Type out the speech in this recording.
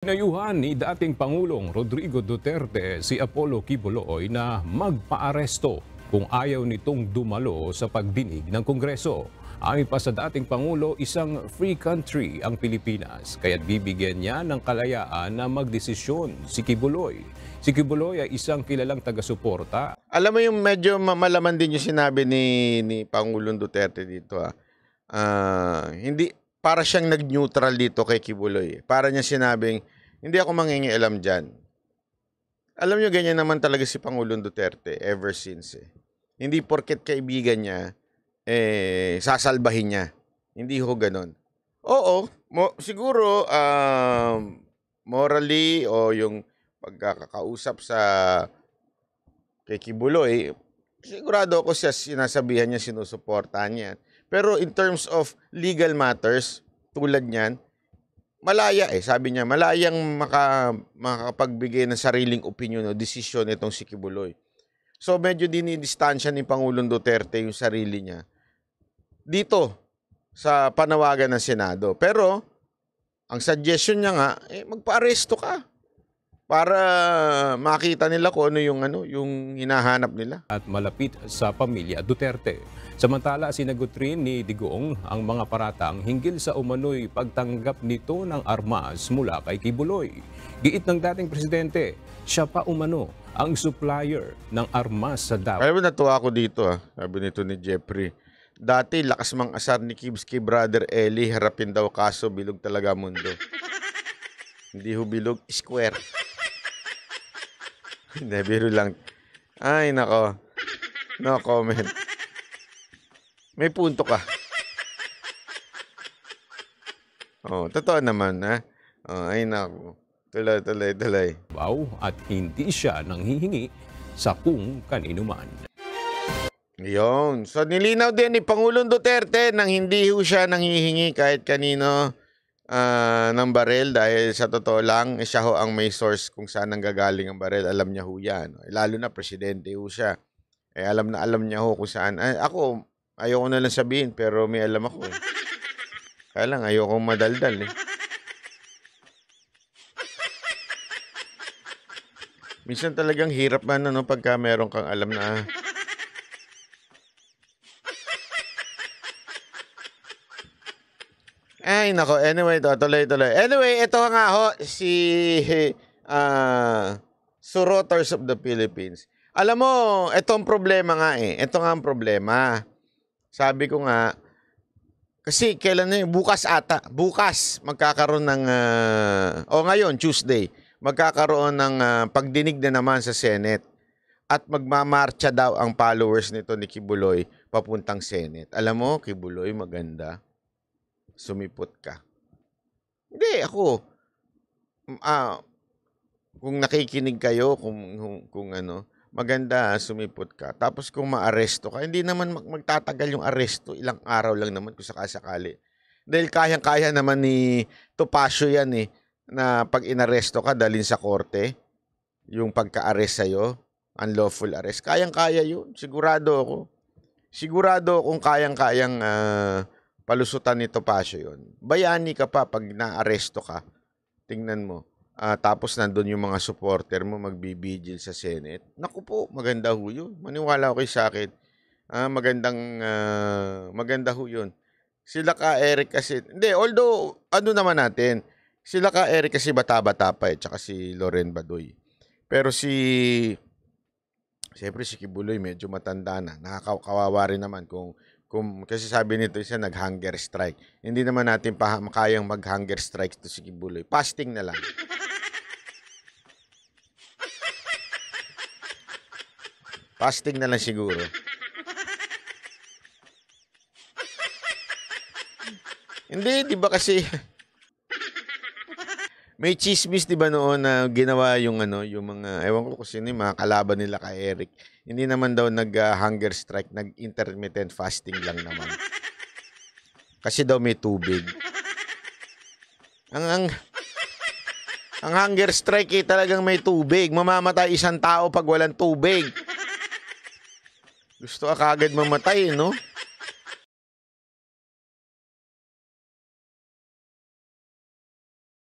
Pinayuhan ni dating Pangulong Rodrigo Duterte si Apollo Kibuloy na magpaaresto kung ayaw nitong dumalo sa pagdinig ng Kongreso. Ayon pa sa dating Pangulo, isang free country ang Pilipinas, kaya bibigyan niya ng kalayaan na magdesisyon si Kibuloy. Si Kibuloy ay isang kilalang taga-suporta. Alam mo yung medyo malaman din yung sinabi ni, ni Pangulong Duterte dito. Ah. Uh, hindi, para siyang nag-neutral dito kay Kibuloy. Eh. Para niya sinabing, hindi ako mangingialam dyan. Alam niyo, ganyan naman talaga si Pangulong Duterte ever since. Eh. Hindi porket kaibigan niya, eh, sasalbahin niya. Hindi ho ganon. Oo, mo, siguro, um, morally o yung pagkakausap sa kay Kibuloy, sigurado ako siya sinasabihan niya, sinusuportahan niya. Pero in terms of legal matters, tulad niyan, malaya eh. Sabi niya, malayang maka, makapagbigay ng sariling opinion o desisyon itong si Kibuloy. So medyo din distansya ni Pangulong Duterte yung sarili niya dito sa panawagan ng Senado. Pero ang suggestion niya nga, eh, magpa-aresto ka para makita nila kung ano yung ano yung hinahanap nila at malapit sa pamilya Duterte. Samantala sinagot rin ni Digoong ang mga paratang hinggil sa umano'y pagtanggap nito ng armas mula kay Kibuloy. Giit ng dating presidente, siya pa umano ang supplier ng armas sa Davao. Kaya natuwa ako dito ah, sabi nito ni Jeffrey. Dati lakas mang asar ni Kibski brother Eli harapin daw kaso bilog talaga mundo. Hindi bilog, square. Hindi, biro lang. Ay, nako. No comment. May punto ka. Oh, totoo naman, ha? Oh, ay, nako. Tuloy, tuloy, tuloy. Wow, at hindi siya nanghihingi sa kung kanino man. Yun. So, nilinaw din ni Pangulong Duterte nang hindi ho siya nanghihingi kahit kanino uh, ng barel dahil sa totoo lang, siya ho ang may source kung saan nanggagaling ang barel. Alam niya ho yan. Eh, lalo na presidente ho siya. Eh, alam na alam niya ho kung saan. Ay, ah, ako, ayoko na lang sabihin pero may alam ako eh. Kaya lang, ayoko madaldal eh. Minsan talagang hirap man ano pagka meron kang alam na Ay, nako. Anyway, to, tuloy, tuloy. Anyway, ito nga ho, si uh, ah, Suroters of the Philippines. Alam mo, itong problema nga eh. Ito nga ang problema. Sabi ko nga, kasi kailan na yun? Bukas ata. Bukas magkakaroon ng, uh, o oh, ngayon, Tuesday, magkakaroon ng uh, pagdinig na naman sa Senate. At magmamarcha daw ang followers nito ni Kibuloy papuntang Senate. Alam mo, Kibuloy, maganda sumipot ka. Hindi, ako, ah, kung nakikinig kayo, kung, kung, kung ano, maganda sumipot ka. Tapos kung maaresto ka, hindi naman mag magtatagal yung aresto. Ilang araw lang naman kung sakasakali. Dahil kayang-kaya naman ni Topacio yan eh, na pag inaresto ka, dalin sa korte, yung pagka-arrest sa'yo, unlawful arrest, kayang-kaya yun. Sigurado ako. Sigurado kung kayang-kayang uh, palusutan ni Topacio yun. Bayani ka pa pag naaresto ka. Tingnan mo. Uh, tapos nandun yung mga supporter mo magbibigil sa Senate. Naku po, maganda ho yun. Maniwala ko sa akin. Uh, magandang, uh, maganda ho yun. Sila ka Eric kasi. Hindi, although ano naman natin. Sila ka Eric kasi bata-bata pa eh. Tsaka si Loren Badoy. Pero si Siyempre si Kibuloy medyo matanda na. Nakakawawa rin naman kung kung, kasi sabi nito isa nag-hunger strike. Hindi naman natin pa makayang mag-hunger strike to si Kibuloy. Fasting na lang. Fasting na lang siguro. Hindi, di ba kasi may chismis 'di ba noon na ginawa yung ano, yung mga ewan ko kung sino yung mga kalaban nila kay Eric. Hindi naman daw nag uh, hunger strike, nag intermittent fasting lang naman. Kasi daw may tubig. Ang ang ang hunger strike eh, talagang may tubig. Mamamatay isang tao pag walang tubig. Gusto ka kagad mamatay, no?